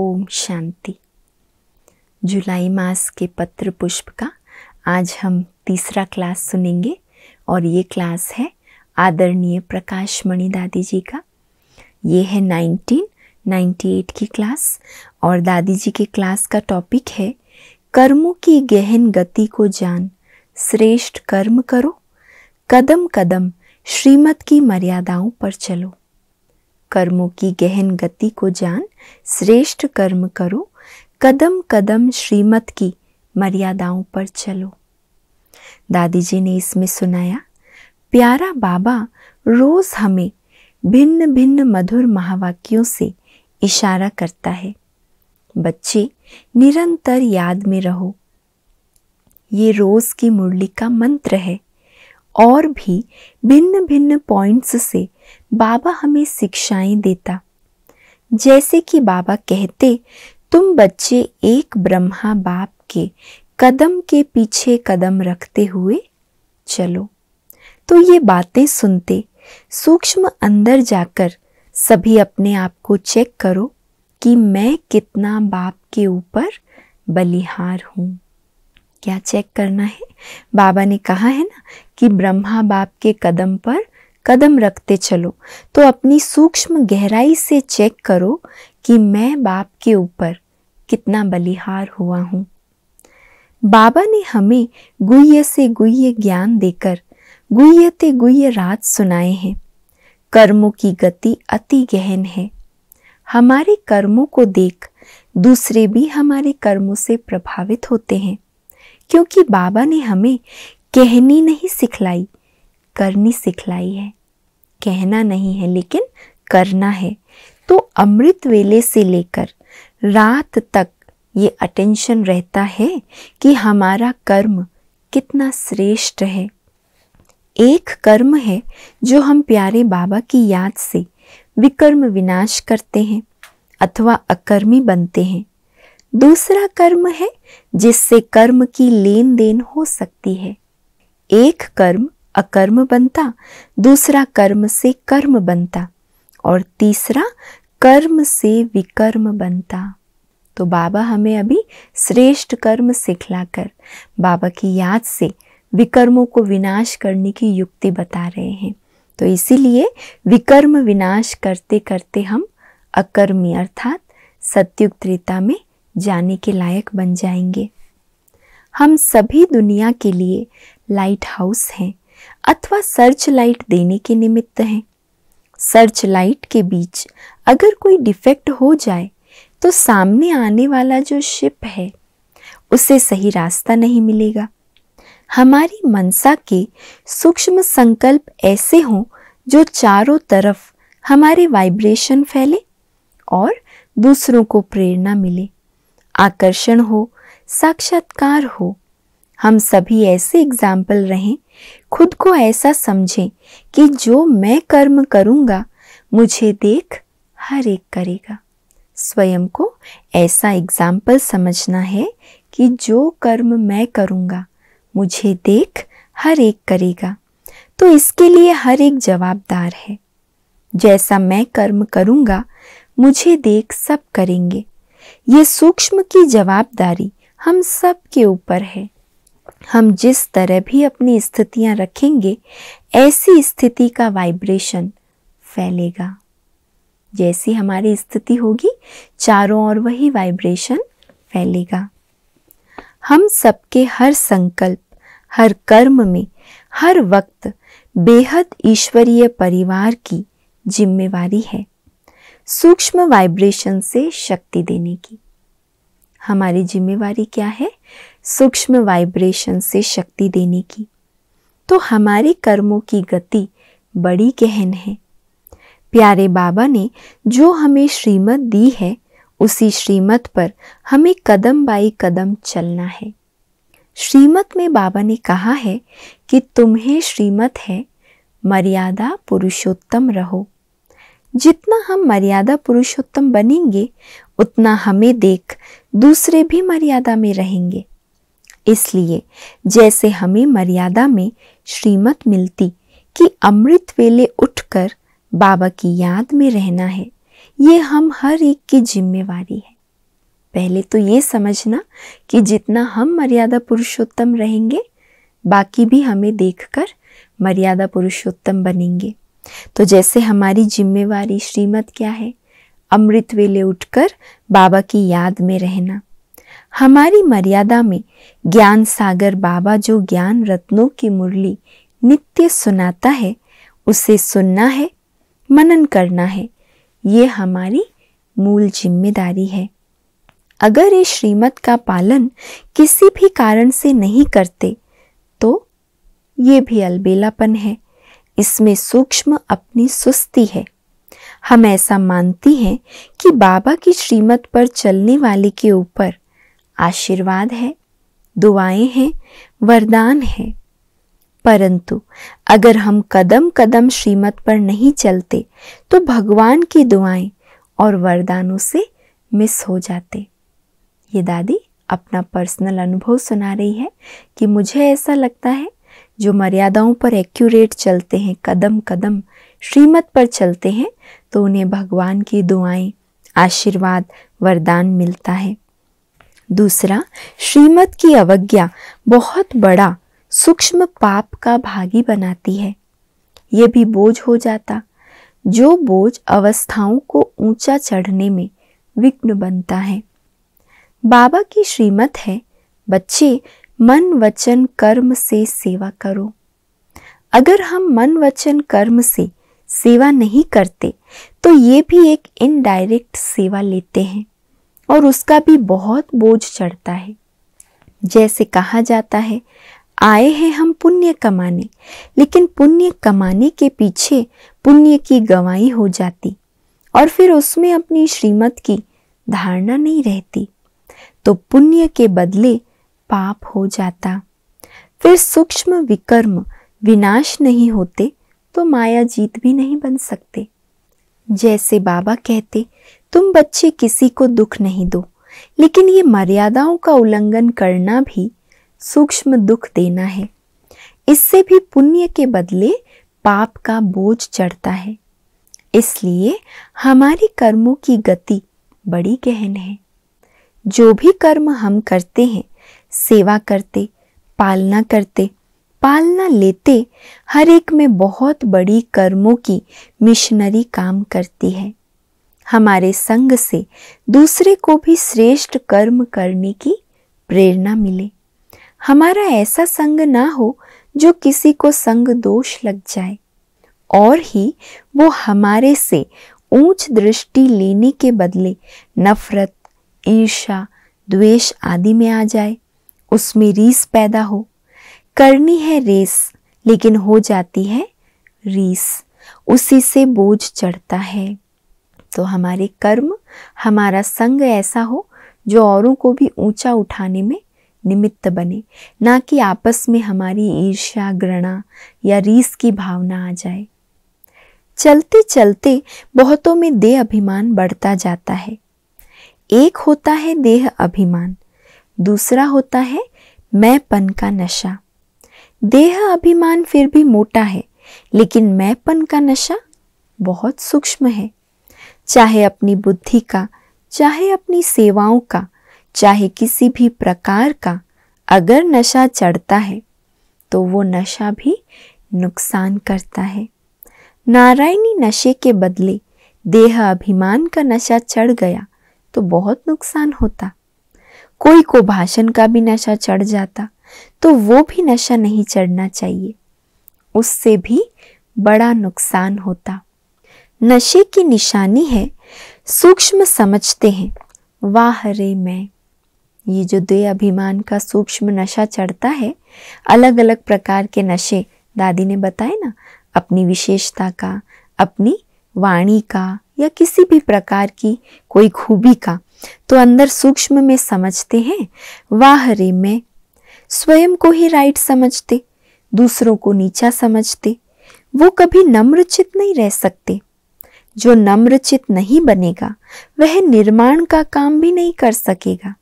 ओम शांति जुलाई मास के पत्र पुष्प का आज हम तीसरा क्लास सुनेंगे और ये क्लास है आदरणीय प्रकाश मणि दादी जी का ये है 1998 की क्लास और दादी जी की क्लास का टॉपिक है कर्मों की गहन गति को जान श्रेष्ठ कर्म करो कदम कदम श्रीमत की मर्यादाओं पर चलो कर्मों की गहन गति को जान श्रेष्ठ कर्म करो कदम कदम श्रीमत की मर्यादाओं पर चलो दादी जी ने इसमें सुनाया प्यारा बाबा रोज हमें भिन्न भिन्न मधुर महावाक्यों से इशारा करता है बच्चे निरंतर याद में रहो ये रोज की मुरली का मंत्र है और भी भिन्न भिन्न पॉइंट्स से बाबा हमें शिक्षाएं देता जैसे कि बाबा कहते तुम बच्चे एक ब्रह्मा बाप के कदम के पीछे कदम रखते हुए चलो तो ये बातें सुनते सूक्ष्म अंदर जाकर सभी अपने आप को चेक करो कि मैं कितना बाप के ऊपर बलिहार हूँ क्या चेक करना है बाबा ने कहा है ना कि ब्रह्मा बाप के कदम पर कदम रखते चलो तो अपनी सूक्ष्म गहराई से चेक करो कि मैं बाप के ऊपर कितना बलिहार हुआ हूँ बाबा ने हमें गुह्य से गुह्य ज्ञान देकर गुह्य ते गुह्य रात सुनाए हैं कर्मों की गति अति गहन है हमारे कर्मों को देख दूसरे भी हमारे कर्मों से प्रभावित होते हैं क्योंकि बाबा ने हमें कहनी नहीं सिखलाई करनी सिखलाई है कहना नहीं है लेकिन करना है तो अमृत वेले से लेकर रात तक ये अटेंशन रहता है कि हमारा कर्म कितना श्रेष्ठ है एक कर्म है जो हम प्यारे बाबा की याद से विकर्म विनाश करते हैं अथवा अकर्मी बनते हैं दूसरा कर्म है जिससे कर्म की लेन देन हो सकती है एक कर्म अकर्म बनता दूसरा कर्म से कर्म बनता और तीसरा कर्म से विकर्म बनता तो बाबा हमें अभी श्रेष्ठ कर्म सिखलाकर बाबा की याद से विकर्मों को विनाश करने की युक्ति बता रहे हैं तो इसीलिए विकर्म विनाश करते करते हम अकर्मी अर्थात सत्युग में जाने के लायक बन जाएंगे हम सभी दुनिया के लिए लाइट हाउस हैं अथवा सर्च लाइट देने के निमित्त हैं सर्च लाइट के बीच अगर कोई डिफेक्ट हो जाए तो सामने आने वाला जो शिप है उसे सही रास्ता नहीं मिलेगा हमारी मनसा के सूक्ष्म संकल्प ऐसे हों जो चारों तरफ हमारे वाइब्रेशन फैले और दूसरों को प्रेरणा मिले आकर्षण हो साक्षात्कार हो हम सभी ऐसे एग्जाम्पल रहें खुद को ऐसा समझें कि जो मैं कर्म करूँगा मुझे देख हर एक करेगा स्वयं को ऐसा एग्जाम्पल समझना है कि जो कर्म मैं करूँगा मुझे देख हर एक करेगा तो इसके लिए हर एक जवाबदार है जैसा मैं कर्म करूँगा मुझे देख सब करेंगे ये सूक्ष्म की जवाबदारी हम सब के ऊपर है हम जिस तरह भी अपनी स्थितियां रखेंगे ऐसी स्थिति का वाइब्रेशन फैलेगा जैसी हमारी स्थिति होगी चारों ओर वही वाइब्रेशन फैलेगा हम सबके हर संकल्प हर कर्म में हर वक्त बेहद ईश्वरीय परिवार की जिम्मेवारी है सूक्ष्म वाइब्रेशन से शक्ति देने की हमारी जिम्मेवारी क्या है सूक्ष्म वाइब्रेशन से शक्ति देने की तो हमारे कर्मों की गति बड़ी गहन है प्यारे बाबा ने जो हमें श्रीमत दी है उसी श्रीमत पर हमें कदम बाई कदम चलना है श्रीमत में बाबा ने कहा है कि तुम्हें श्रीमत है मर्यादा पुरुषोत्तम रहो जितना हम मर्यादा पुरुषोत्तम बनेंगे उतना हमें देख दूसरे भी मर्यादा में रहेंगे इसलिए जैसे हमें मर्यादा में श्रीमत मिलती कि अमृत वेले उठकर बाबा की याद में रहना है ये हम हर एक की जिम्मेवारी है पहले तो ये समझना कि जितना हम मर्यादा पुरुषोत्तम रहेंगे बाकी भी हमें देखकर मर्यादा पुरुषोत्तम बनेंगे तो जैसे हमारी जिम्मेवारी श्रीमत क्या है अमृत वेले उठकर बाबा की याद में रहना हमारी मर्यादा में ज्ञान सागर बाबा जो ज्ञान रत्नों की मुरली नित्य सुनाता है उसे सुनना है मनन करना है ये हमारी मूल जिम्मेदारी है अगर ये श्रीमत का पालन किसी भी कारण से नहीं करते तो ये भी अलबेलापन है इसमें सूक्ष्म अपनी सुस्ती है हम ऐसा मानते हैं कि बाबा की श्रीमत पर चलने वाले के ऊपर आशीर्वाद है दुआएं हैं वरदान है परंतु अगर हम कदम कदम श्रीमत पर नहीं चलते तो भगवान की दुआएं और वरदानों से मिस हो जाते ये दादी अपना पर्सनल अनुभव सुना रही है कि मुझे ऐसा लगता है जो मर्यादाओं पर एक्यूरेट चलते हैं कदम कदम श्रीमत पर चलते हैं तो उन्हें भगवान की दुआएं आशीर्वाद वरदान मिलता है दूसरा श्रीमत की अवज्ञा बहुत बड़ा सूक्ष्म पाप का भागी बनाती है ये भी बोझ हो जाता जो बोझ अवस्थाओं को ऊंचा चढ़ने में विघ्न बनता है बाबा की श्रीमत है बच्चे मन वचन कर्म से सेवा करो अगर हम मन वचन कर्म से सेवा नहीं करते तो ये भी एक इनडायरेक्ट सेवा लेते हैं और उसका भी बहुत बोझ चढ़ता है जैसे कहा जाता है आए हैं हम पुण्य कमाने लेकिन पुण्य कमाने के पीछे पुण्य की गवाही हो जाती और फिर उसमें अपनी श्रीमत की धारणा नहीं रहती तो पुण्य के बदले पाप हो जाता फिर सूक्ष्म विकर्म विनाश नहीं होते तो माया जीत भी नहीं बन सकते जैसे बाबा कहते तुम बच्चे किसी को दुख नहीं दो लेकिन ये मर्यादाओं का उल्लंघन करना भी सूक्ष्म दुख देना है इससे भी पुण्य के बदले पाप का बोझ चढ़ता है इसलिए हमारे कर्मों की गति बड़ी गहन है जो भी कर्म हम करते हैं सेवा करते पालना करते पालना लेते हर एक में बहुत बड़ी कर्मों की मिशनरी काम करती है हमारे संग से दूसरे को भी श्रेष्ठ कर्म करने की प्रेरणा मिले हमारा ऐसा संग ना हो जो किसी को संग दोष लग जाए और ही वो हमारे से ऊंच दृष्टि लेने के बदले नफरत ईर्षा द्वेष आदि में आ जाए उसमें रीस पैदा हो करनी है रेस लेकिन हो जाती है रीस उसी से बोझ चढ़ता है तो हमारे कर्म हमारा संग ऐसा हो जो औरों को भी ऊंचा उठाने में निमित्त बने ना कि आपस में हमारी ईर्ष्या घृणा या रीस की भावना आ जाए चलते चलते बहुतों में देह अभिमान बढ़ता जाता है एक होता है देह अभिमान दूसरा होता है मैंपन का नशा देह अभिमान फिर भी मोटा है लेकिन मैंपन का नशा बहुत सूक्ष्म है चाहे अपनी बुद्धि का चाहे अपनी सेवाओं का चाहे किसी भी प्रकार का अगर नशा चढ़ता है तो वो नशा भी नुकसान करता है नारायणी नशे के बदले देह अभिमान का नशा चढ़ गया तो बहुत नुकसान होता कोई को भाषण का भी नशा चढ़ जाता तो वो भी नशा नहीं चढ़ना चाहिए उससे भी बड़ा नुकसान होता नशे की निशानी है सूक्ष्म समझते हैं वाह रे मैं ये जो दे अभिमान का सूक्ष्म नशा चढ़ता है अलग अलग प्रकार के नशे दादी ने बताए ना अपनी विशेषता का अपनी वाणी का या किसी भी प्रकार की कोई खूबी का तो अंदर सूक्ष्म में समझते हैं वाह में स्वयं को ही राइट समझते दूसरों को नीचा समझते वो कभी नम्रचित नहीं रह सकते जो नम्रचित नहीं बनेगा वह निर्माण का काम भी नहीं कर सकेगा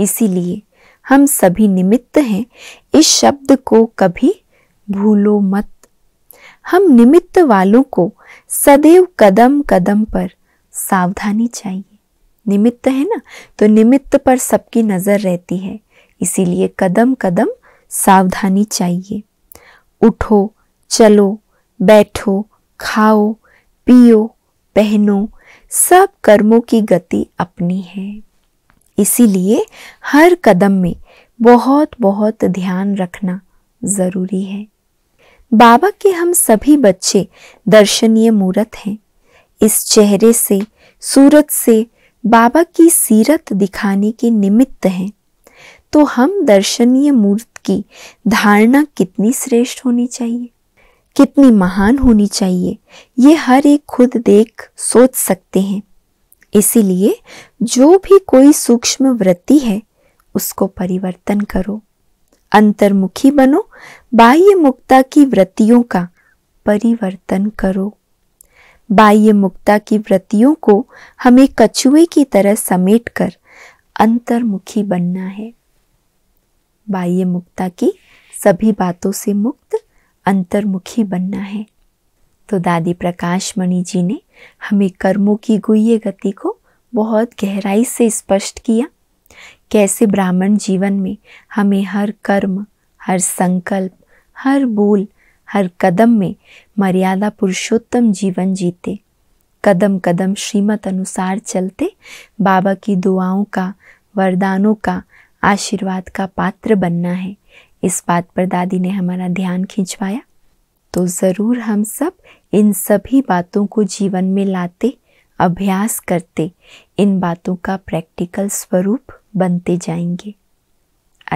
इसीलिए हम सभी निमित्त हैं इस शब्द को कभी भूलो मत हम निमित्त वालों को सदैव कदम कदम पर सावधानी चाहिए निमित्त है ना तो निमित्त पर सबकी नज़र रहती है इसीलिए कदम कदम सावधानी चाहिए उठो चलो बैठो खाओ पियो पहनो सब कर्मों की गति अपनी है इसीलिए हर कदम में बहुत बहुत ध्यान रखना ज़रूरी है बाबा के हम सभी बच्चे दर्शनीय मूर्त हैं इस चेहरे से सूरत से बाबा की सीरत दिखाने के निमित्त हैं तो हम दर्शनीय मूर्त की धारणा कितनी श्रेष्ठ होनी चाहिए कितनी महान होनी चाहिए ये हर एक खुद देख सोच सकते हैं इसीलिए जो भी कोई सूक्ष्म वृत्ति है उसको परिवर्तन करो अंतर्मुखी बनो बाह्य मुक्ता की वृत्तियों का परिवर्तन करो बाह्य मुक्ता की वृत्तियों को हमें कछुए की तरह समेटकर अंतर्मुखी बनना है बाह्य मुक्ता की सभी बातों से मुक्त अंतर्मुखी बनना है तो दादी प्रकाश मणि जी ने हमें कर्मों की गुह्य गति को बहुत गहराई से स्पष्ट किया कैसे ब्राह्मण जीवन में हमें हर कर्म हर संकल्प हर बोल हर कदम में मर्यादा पुरुषोत्तम जीवन जीते कदम कदम श्रीमत अनुसार चलते बाबा की दुआओं का वरदानों का आशीर्वाद का पात्र बनना है इस बात पर दादी ने हमारा ध्यान खिंचवाया तो ज़रूर हम सब इन सभी बातों को जीवन में लाते अभ्यास करते इन बातों का प्रैक्टिकल स्वरूप बनते जाएंगे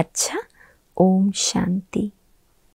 अच्छा ओम शांति